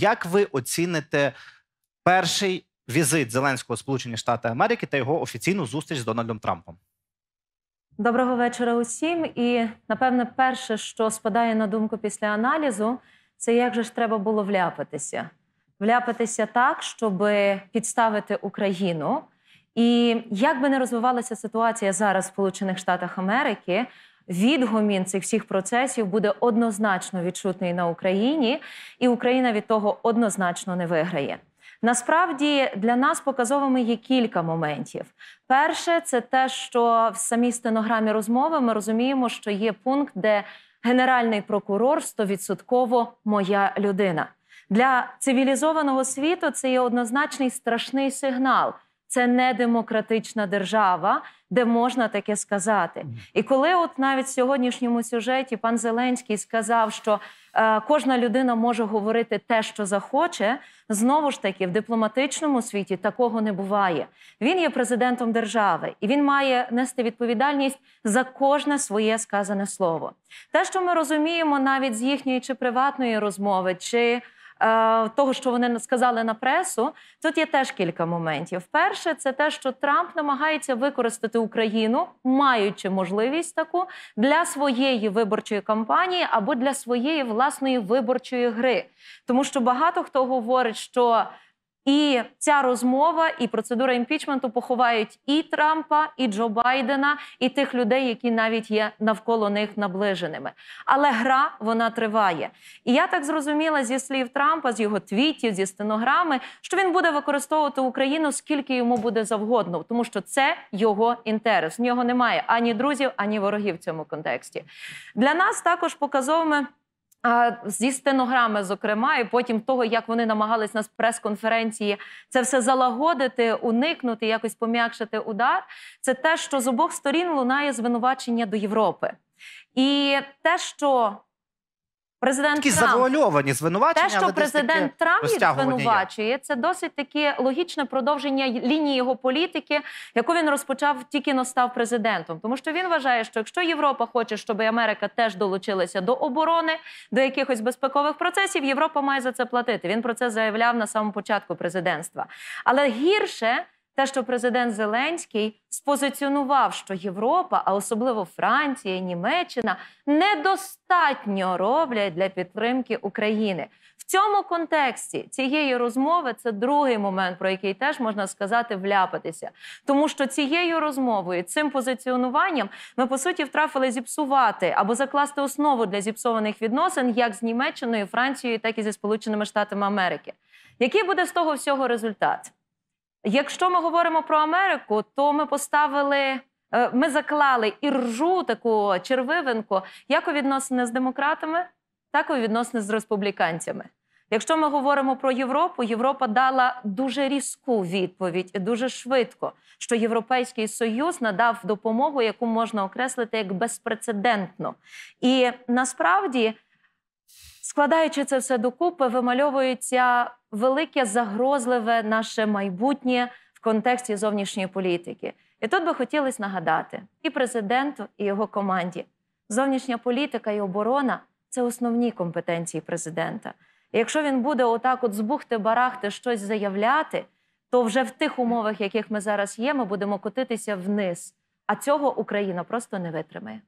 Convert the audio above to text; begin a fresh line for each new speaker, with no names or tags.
Як ви оціните перший візит Зеленського Сполучені Штати Америки та його офіційну зустріч з Дональдом Трампом? Доброго вечора усім. І напевне, перше, що спадає на думку після аналізу, це як же ж треба було вляпатися, вляпатися так, щоб підставити Україну. І як би не розвивалася ситуація зараз в Сполучених Штатах Америки, відгомін цих всіх процесів буде однозначно відчутний на Україні, і Україна від того однозначно не виграє. Насправді для нас показовими є кілька моментів. Перше, це те, що в самій стенограмі розмови ми розуміємо, що є пункт, де генеральний прокурор стовідсотково моя людина. Для цивілізованого світу це є однозначний страшний сигнал це не демократична держава, де можна таке сказати. І коли, от навіть в сьогоднішньому сюжеті, пан Зеленський сказав, що е, кожна людина може говорити те, що захоче, знову ж таки в дипломатичному світі такого не буває. Він є президентом держави і він має нести відповідальність за кожне своє сказане слово. Те, що ми розуміємо, навіть з їхньої чи приватної розмови, чи Е, того, що вони сказали на пресу, тут є теж кілька моментів. Перше, це те, що Трамп намагається використати Україну, маючи можливість таку для своєї виборчої кампанії або для своєї власної виборчої гри, тому що багато хто говорить, що і ця розмова і процедура імпічменту поховають і Трампа, і Джо Байдена, і тих людей, які навіть є навколо них наближеними. Але гра вона триває. І я так зрозуміла зі слів Трампа, з його твітів, зі стенограми, що він буде використовувати Україну скільки йому буде завгодно, тому що це його інтерес. В нього немає ані друзів, ані ворогів в цьому контексті. Для нас також показовими. А зі стенограми, зокрема, і потім того, як вони намагались на прес-конференції це все залагодити, уникнути, якось пом'якшити удар, це те, що з обох сторін лунає звинувачення до Європи, і те, що Президент такі Трамп, завуальовані звинувачення, те, що але президент Трамп звинувачує, це досить таке логічне продовження лінії його політики, яку він розпочав тільки но став президентом. Тому що він вважає, що якщо Європа хоче, щоб Америка теж долучилася до оборони, до якихось безпекових процесів, Європа має за це платити. Він про це заявляв на самому початку президентства. Але гірше те, що президент Зеленський спозиціонував, що Європа, а особливо Франція, Німеччина, недостатньо роблять для підтримки України в цьому контексті цієї розмови це другий момент, про який теж можна сказати вляпатися, тому що цією розмовою, цим позиціонуванням, ми по суті втрафили зіпсувати або закласти основу для зіпсованих відносин як з Німеччиною, Францією, так і зі Сполученими Штатами Америки. Який буде з того всього результат? Якщо ми говоримо про Америку, то ми поставили. Е, ми заклали іржу таку червивинку, як у відносини з демократами, так і у відносини з республіканцями. Якщо ми говоримо про Європу, Європа дала дуже різку відповідь дуже швидко, що Європейський союз надав допомогу, яку можна окреслити як безпрецедентну. І насправді Складаючи це все докупи, вимальовується велике загрозливе наше майбутнє в контексті зовнішньої політики. І тут би хотілося нагадати і президенту, і його команді. Зовнішня політика і оборона це основні компетенції президента. І Якщо він буде отак, от збухти, барахти, щось заявляти, то вже в тих умовах, яких ми зараз є, ми будемо котитися вниз. А цього Україна просто не витримає.